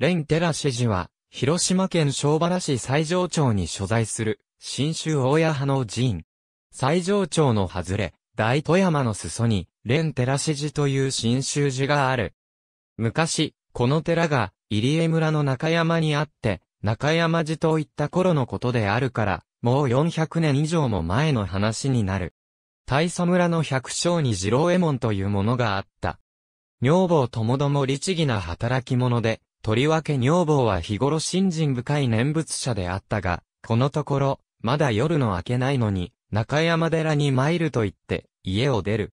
レン・テラ支ジは、広島県庄原市西条町に所在する、新州大屋派の寺院。西条町の外れ、大富山の裾に、レン・テラ支ジという新州寺がある。昔、この寺が、入江村の中山にあって、中山寺といった頃のことであるから、もう400年以上も前の話になる。大佐村の百姓に二郎右衛門というものがあった。女房ともども律儀な働き者で、とりわけ女房は日頃信心深い念仏者であったが、このところ、まだ夜の明けないのに、中山寺に参ると言って、家を出る。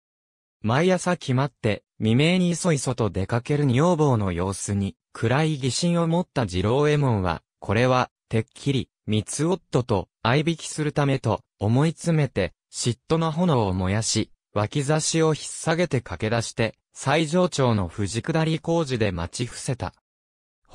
毎朝決まって、未明にいそいそと出かける女房の様子に、暗い疑心を持った次郎右衛門は、これは、てっきり、三つ夫と、相引きするためと、思い詰めて、嫉妬の炎を燃やし、脇差しを引っ下げて駆け出して、最上町の藤下り工事で待ち伏せた。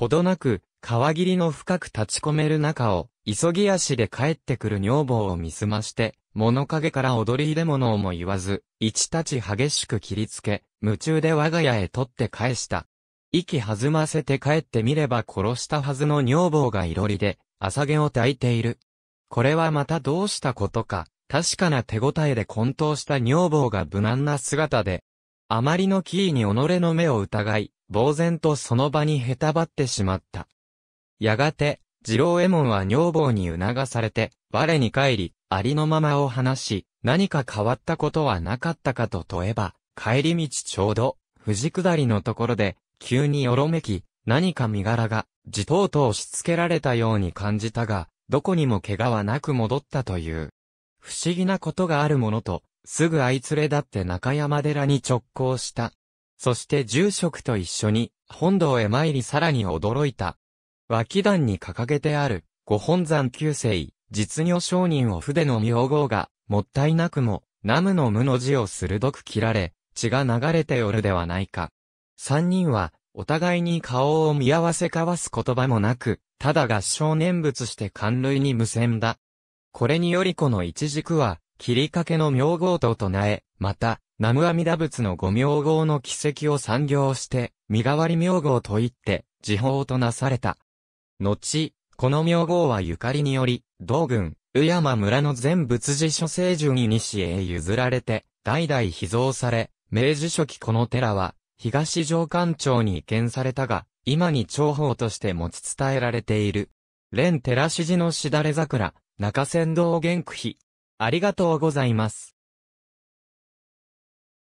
ほどなく、川霧の深く立ち込める中を、急ぎ足で帰ってくる女房を見すまして、物陰から踊り入れ物をも言わず、一たち激しく切りつけ、夢中で我が家へ取って返した。息弾ませて帰ってみれば殺したはずの女房がいろりで、朝毛を抱いている。これはまたどうしたことか、確かな手応えで混沌した女房が無難な姿で、あまりのキーに己の目を疑い、呆然とその場にへたばってしまった。やがて、次郎右衛門は女房に促されて、我に帰り、ありのままを話し、何か変わったことはなかったかと問えば、帰り道ちょうど、藤下りのところで、急によろめき、何か身柄が、地とうと押し付けられたように感じたが、どこにも怪我はなく戻ったという。不思議なことがあるものと、すぐあいつれだって中山寺に直行した。そして住職と一緒に、本堂へ参りさらに驚いた。脇団に掲げてある、ご本山旧世、実女商人を筆の名号が、もったいなくも、ナムの無の字を鋭く切られ、血が流れておるではないか。三人は、お互いに顔を見合わせ交わす言葉もなく、ただ合唱念仏して寒類に無線だ。これによりこの一軸は、切りかけの名号と唱え、また、南無阿弥陀仏の五名号の奇跡を産業して、身代わり名号と言って、時報となされた。後、この名号はゆかりにより、道軍、宇山村の全仏寺諸聖樹に西へ譲られて、代々秘蔵され、明治初期この寺は、東上官庁に移転されたが、今に長宝として持ち伝えられている。連寺寺のしだれ桜、中仙道玄区碑。ありがとうございます。